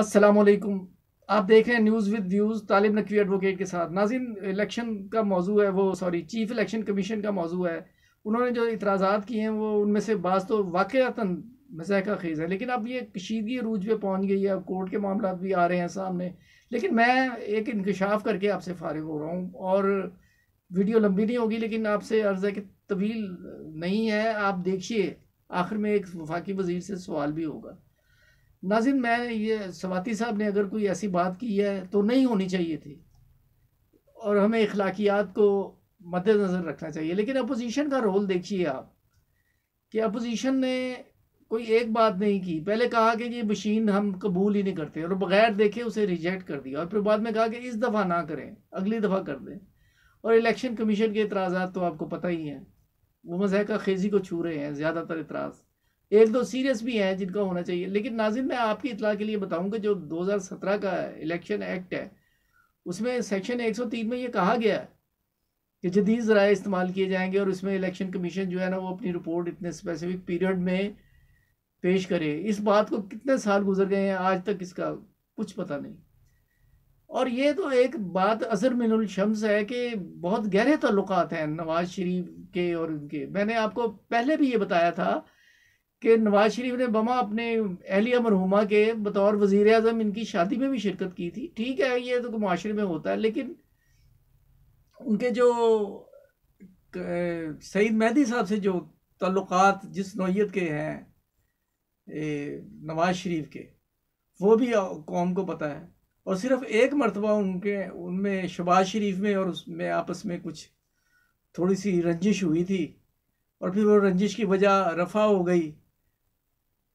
असलम आप देख रहे हैं news with views Talib Naqvi advocate के साथ नाजिन इलेक्शन का मौजू है वो सॉरी चीफ इलेक्शन कमीशन का मौजू है उन्होंने जो इतराज़ा किए हैं वो उनमें से बाज़ तो वाक़ता मजाक खेज़ है लेकिन अब ये कशीदगी रूज पर पहुँच गई है कोर्ट के मामला भी आ रहे हैं सामने लेकिन मैं एक इंकशाफ करके आपसे फारिग हो रहा हूँ और वीडियो लंबी नहीं होगी लेकिन आपसे अर्ज़ है कि तवील नहीं है आप देखिए आखिर में एक वफाकी वजीर से सवाल भी होगा नाजिम मैं ये सवाती साहब ने अगर कोई ऐसी बात की है तो नहीं होनी चाहिए थी और हमें अखलाकियात को मद्दनज़र रखना चाहिए लेकिन अपोजिशन का रोल देखिए आप कि अपोजिशन ने कोई एक बात नहीं की पहले कहा कि ये मशीन हम कबूल ही नहीं करते और बगैर देखे उसे रिजेक्ट कर दिया और फिर बाद में कहा कि इस दफ़ा ना करें अगली दफ़ा कर दें और इलेक्शन कमीशन के इतराज़ा तो आपको पता ही हैं वो मजहका खेजी को छू रहे हैं ज़्यादातर इतराज़ एक दो सीरियस भी हैं जिनका होना चाहिए लेकिन नाजिन मैं आपकी इतला के लिए बताऊंगा जो 2017 का इलेक्शन एक्ट है उसमें सेक्शन 103 में ये कहा गया है कि जदीद जराए इस्तेमाल किए जाएंगे और उसमें इलेक्शन कमीशन जो है ना वो अपनी रिपोर्ट इतने स्पेसिफिक पीरियड में पेश करे इस बात को कितने साल गुजर गए हैं आज तक इसका कुछ पता नहीं और ये तो एक बात अजहर मिनुल शम्स है कि बहुत गहरे तल्लुकात हैं नवाज शरीफ के और उनके मैंने आपको पहले भी ये बताया था कि नवाज शरीफ ने बमा अपने अहलिया मरहुमा के बतौर वजीर अजम इनकी शादी में भी शिरकत की थी ठीक है ये तो माशरे में होता है लेकिन उनके जो सईद मेहदी साहब से जो तल्लक जिस नोयत के हैं नवाज शरीफ के वो भी कौम को पता है और सिर्फ एक मरतबा उनके उनमें शबाज शरीफ में और उसमें आपस में कुछ थोड़ी सी रंजिश हुई थी और फिर वो रंजिश की वजह रफ़ा हो गई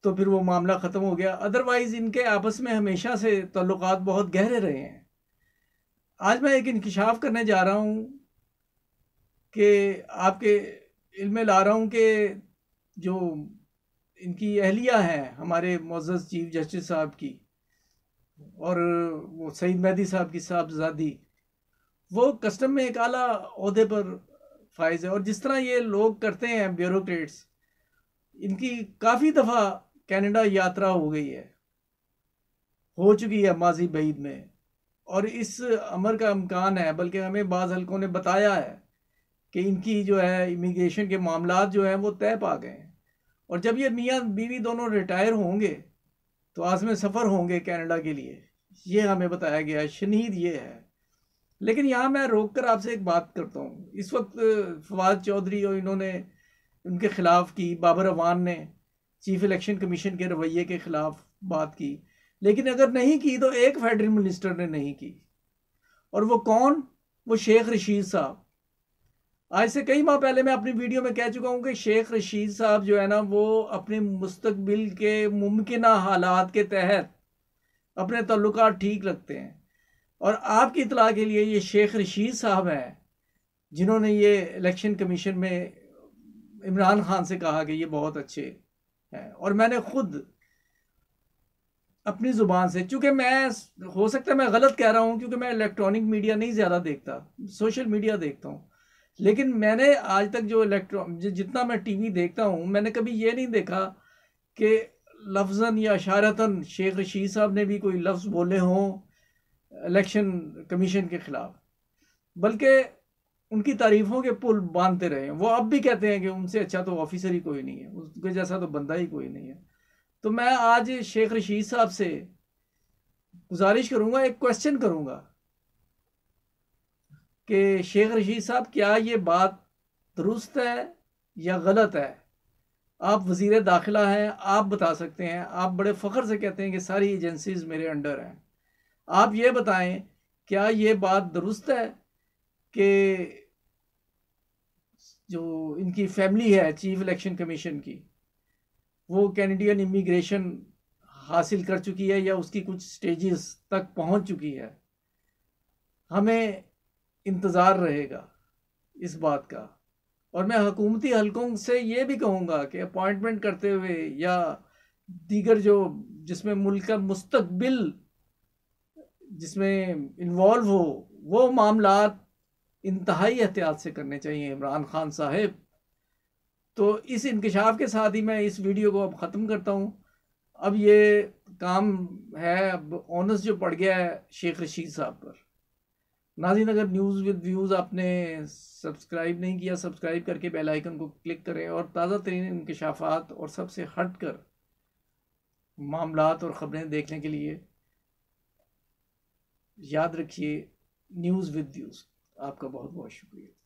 तो फिर वो मामला ख़त्म हो गया अदरवाइज़ इनके आपस में हमेशा से तल्लक बहुत गहरे रहे हैं आज मैं एक इंकशाफ करने जा रहा हूँ कि आपके इलम ला रहा हूँ कि जो इनकी अहलिया है हमारे मोज़ चीफ जस्टिस साहब की और वो सईद मेहदी साहब की साहबजादी वो कस्टम में एक आला अहदे पर फायज है और जिस तरह ये लोग करते हैं ब्यूरोट्स इनकी काफ़ी दफ़ा कनाडा यात्रा हो गई है हो चुकी है माजी बईद में और इस अमर का अमकान है बल्कि हमें बाज़ हल्कों ने बताया है कि इनकी जो है इमिग्रेशन के मामला जो हैं वो तय पा गए हैं और जब ये मियाँ बीवी दोनों रिटायर होंगे तो आज में सफ़र होंगे कनाडा के लिए ये हमें बताया गया है शनीद ये है लेकिन यहाँ मैं रोक कर आपसे एक बात करता हूँ इस वक्त फवाद चौधरी और इन्होंने उनके ख़िलाफ़ की बाबर अवान ने चीफ इलेक्शन कमीशन के रवैये के खिलाफ बात की लेकिन अगर नहीं की तो एक फेडरल मिनिस्टर ने नहीं की और वो कौन वो शेख रशीद साहब आज से कई माह पहले मैं अपनी वीडियो में कह चुका हूँ कि शेख रशीद साहब जो है ना वो अपने मुस्तबिल के मुमकिन हालात के तहत अपने तल्लुक ठीक रखते हैं और आपकी इतला के लिए ये शेख रशीद साहब हैं जिन्होंने ये इलेक्शन कमीशन में इमरान खान से कहा कि ये बहुत अच्छे और मैंने खुद अपनी ज़ुबान से क्योंकि मैं हो सकता है मैं गलत कह रहा हूँ क्योंकि मैं इलेक्ट्रॉनिक मीडिया नहीं ज़्यादा देखता सोशल मीडिया देखता हूँ लेकिन मैंने आज तक जो इलेक्ट्रॉन जितना मैं टीवी देखता हूँ मैंने कभी ये नहीं देखा कि लफजन या शारतन शेख रशीद साहब ने भी कोई लफ्ज़ बोले हों इलेक्शन कमीशन के ख़िलाफ़ बल्कि उनकी तारीफों के पुल बांधते रहे वो अब भी कहते हैं कि उनसे अच्छा तो ऑफिसर ही कोई नहीं है उसके जैसा तो बंदा ही कोई नहीं है तो मैं आज शेख रशीद साहब से गुजारिश करूंगा एक क्वेश्चन करूंगा कि शेख रशीद साहब क्या ये बात दुरुस्त है या गलत है आप वजीर दाखिला हैं आप बता सकते हैं आप बड़े फ़ख्र से कहते हैं कि सारी एजेंसीज़ मेरे अंडर हैं आप ये बताएं क्या ये बात दुरुस्त है कि जो इनकी फैमिली है चीफ इलेक्शन कमीशन की वो कैनेडियन इमिग्रेशन हासिल कर चुकी है या उसकी कुछ स्टेजेस तक पहुंच चुकी है हमें इंतज़ार रहेगा इस बात का और मैं हकूमती हलकों से ये भी कहूँगा कि अपॉइंटमेंट करते हुए या दीगर जो जिसमें मुल्क का मुस्तबिल जिसमें इन्वॉल्व हो वो मामला इंतहाई एहतियात से करने चाहिए इमरान खान साहब तो इस इंकशाफ के साथ ही मैं इस वीडियो को अब ख़त्म करता हूँ अब ये काम है अब ऑनर्स जो पड़ गया है शेख रशीद साहब पर नाजिन अगर न्यूज़ विद व्यूज़ आपने सब्सक्राइब नहीं किया सब्सक्राइब करके बेल आइकन को क्लिक करें और ताज़ा तरीन इंकशाफात और सबसे हट कर मामला और ख़बरें देखने के लिए याद रखिए न्यूज़ विद व्यूज़ आपका बहुत बहुत शुक्रिया